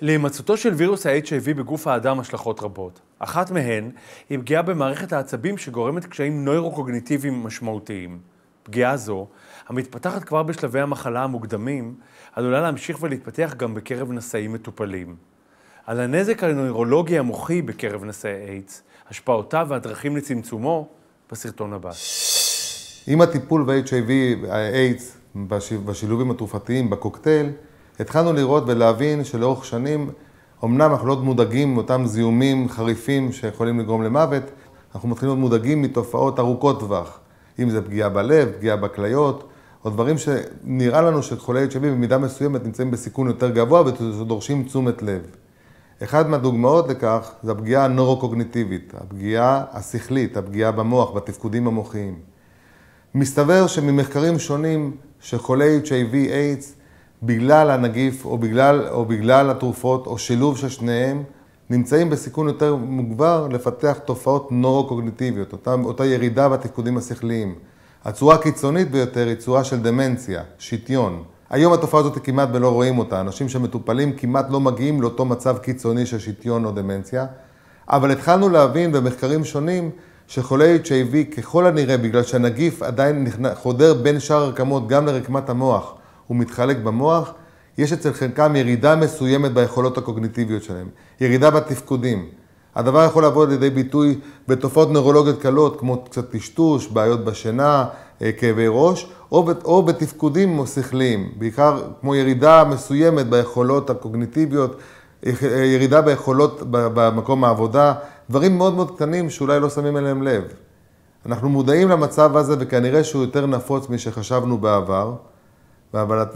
להימצאותו של וירוס ה-HIV בגוף האדם השלכות רבות. אחת מהן היא פגיעה במערכת העצבים שגורמת קשיים נוירוקוגניטיביים משמעותיים. פגיעה זו, המתפתחת כבר בשלבי המחלה המוקדמים, עלולה להמשיך ולהתפתח גם בקרב נשאים מטופלים. על הנזק הנוירולוגי המוחי בקרב נשאי איידס, השפעותיו והדרכים לצמצומו, בסרטון הבא. אם הטיפול ב-HIV, האיידס, בשילובים התרופתיים, בקוקטייל, התחלנו לראות ולהבין שלאורך שנים, אמנם אנחנו לא מודאגים מאותם זיהומים חריפים שיכולים לגרום למוות, אנחנו מתחילים להיות מודאגים מתופעות ארוכות טווח, אם זה פגיעה בלב, פגיעה בכליות, או דברים שנראה לנו שחולי HIV במידה מסוימת נמצאים בסיכון יותר גבוה ודורשים תשומת לב. אחת מהדוגמאות לכך זה הפגיעה הנורוקוגניטיבית, הפגיעה השכלית, הפגיעה במוח, בתפקודים המוחיים. מסתבר שממחקרים שונים שחולי HIV/AIDS בגלל הנגיף או בגלל, או בגלל התרופות או שילוב של שניהם, נמצאים בסיכון יותר מוגבר לפתח תופעות נורו-קוגניטיביות, אותה, אותה ירידה בתפקודים השכליים. הצורה הקיצונית ביותר היא צורה של דמנציה, שיטיון. היום התופעה הזאת כמעט ולא רואים אותה, אנשים שמטופלים כמעט לא מגיעים לאותו מצב קיצוני של שיטיון או דמנציה, אבל התחלנו להבין במחקרים שונים שחולי HIV ככל הנראה, בגלל שהנגיף עדיין חודר בין שאר הרקמות גם לרקמת המוח, הוא מתחלק במוח, יש אצל חלקם ירידה מסוימת ביכולות הקוגניטיביות שלהם, ירידה בתפקודים. הדבר יכול לבוא לידי ביטוי בתופעות נוירולוגיות קלות, כמו קצת טשטוש, בעיות בשינה, אה, כאבי ראש, או, או בתפקודים שכליים, בעיקר כמו ירידה מסוימת ביכולות הקוגניטיביות, אה, אה, ירידה ביכולות במקום העבודה, דברים מאוד מאוד קטנים שאולי לא שמים אליהם לב. אנחנו מודעים למצב הזה וכנראה שהוא יותר נפוץ משחשבנו בעבר.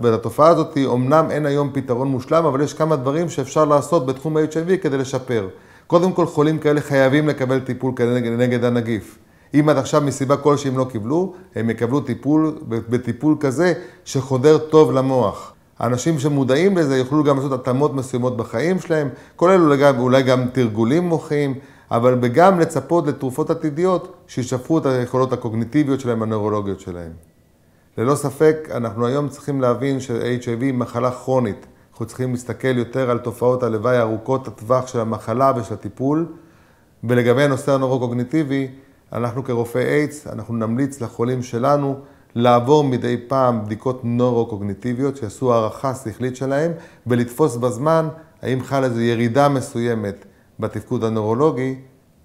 ולתופעה הזאת, אמנם אין היום פתרון מושלם, אבל יש כמה דברים שאפשר לעשות בתחום ה-HIV כדי לשפר. קודם כל, חולים כאלה חייבים לקבל טיפול כנגד נגד הנגיף. אם עד עכשיו מסיבה כלשהי הם לא קיבלו, הם יקבלו טיפול, בטיפול כזה שחודר טוב למוח. האנשים שמודעים לזה יוכלו גם לעשות התאמות מסוימות בחיים שלהם, כולל אולי גם, אולי גם תרגולים מוחיים, אבל גם לצפות לתרופות עתידיות שישפרו את היכולות הקוגניטיביות שלהם, הנוירולוגיות שלהם. ללא ספק, אנחנו היום צריכים להבין ש-HIV היא מחלה כרונית. אנחנו צריכים להסתכל יותר על תופעות הלוואי ארוכות הטווח של המחלה ושל הטיפול. ולגבי הנושא הנורו-קוגניטיבי, אנחנו כרופאי איידס, אנחנו נמליץ לחולים שלנו לעבור מדי פעם בדיקות נורו-קוגניטיביות, שיעשו הערכה שכלית שלהם, ולתפוס בזמן האם חל איזו ירידה מסוימת בתפקוד הנורולוגי,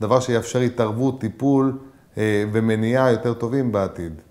דבר שיאפשר התערבות, טיפול אה, ומניעה יותר טובים בעתיד.